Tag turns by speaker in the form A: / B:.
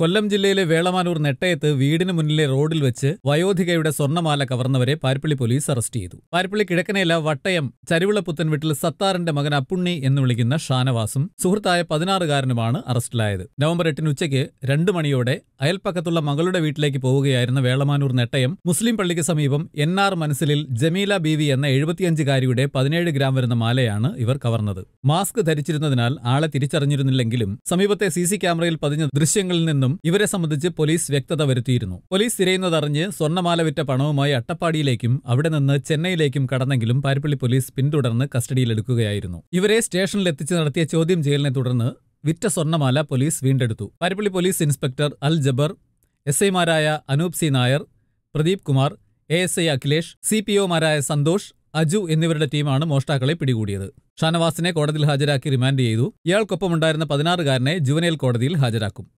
A: കൊല്ലം ജില്ലയിലെ വേളമാനൂർ നെട്ടയത്ത് വീടിന് മുന്നിലെ റോഡിൽ വെച്ച് വയോധികയുടെ സ്വർണ്ണമാല കവർന്നവരെ പാരിപ്പള്ളി പോലീസ് അറസ്റ്റ് ചെയ്തു പാരിപ്പള്ളി കിഴക്കനേല വട്ടയം ചരിവിള പുത്തൻ വീട്ടിൽ സത്താറിന്റെ മകൻ അപ്പുണ്ണി എന്ന് വിളിക്കുന്ന ഷാനവാസും സുഹൃത്തായ പതിനാറുകാരനുമാണ് അറസ്റ്റിലായത് നവംബർ എട്ടിന് ഉച്ചയ്ക്ക് രണ്ടു മണിയോടെ അയൽപ്പക്കത്തുള്ള മകളുടെ വീട്ടിലേക്ക് പോവുകയായിരുന്ന വേളമാനൂർ നെട്ടയം മുസ്ലിം പള്ളിക്ക് സമീപം എൻ ആർ മനസ്സിലിൽ ജമീല ബീവി എന്ന എഴുപത്തിയഞ്ചുകാരിയുടെ പതിനേഴ് ഗ്രാം വരുന്ന മാലയാണ് ഇവർ കവർന്നത് മാസ്ക് ധരിച്ചിരുന്നതിനാൽ ആളെ തിരിച്ചറിഞ്ഞിരുന്നില്ലെങ്കിലും സമീപത്തെ സി ക്യാമറയിൽ പതിഞ്ഞ ദൃശ്യങ്ങളിൽ നിന്ന് എന്നും ഇവരെ സംബന്ധിച്ച് പോലീസ് വ്യക്തത വരുത്തിയിരുന്നു പോലീസ് തിരയുന്നതറിഞ്ഞ് സ്വർണ്ണമാല വിറ്റ പണവുമായി അട്ടപ്പാടിയിലേക്കും അവിടെ നിന്ന് ചെന്നൈയിലേക്കും കടന്നെങ്കിലും പാരിപ്പള്ളി പോലീസ് പിന്തുടർന്ന് കസ്റ്റഡിയിലെടുക്കുകയായിരുന്നു ഇവരെ സ്റ്റേഷനിൽ എത്തിച്ച് നടത്തിയ ചോദ്യം ചെയ്യലിനെ തുടർന്ന് വിറ്റ സ്വർണ്ണമാല പോലീസ് വീണ്ടെടുത്തു Paripally police inspector Al Jabar S ഐമാരായ Anoop C Nair Pradeep Kumar A S I Akhilesh C P ഒമാരായ സന്തോഷ് അജു എന്നിവരുടെ ടീമാണ് മോഷ്ടാക്കളെ പിടികൂടിയത് ഷാനവാസിനെ കോടതിയിൽ ഹാജരാക്കി റിമാൻഡ് ചെയ്തു ഇയാൾക്കൊപ്പമുണ്ടായിരുന്ന പതിനാറുകാരനെ ജുവനൈൽ കോടതിയിൽ ഹാജരാക്കും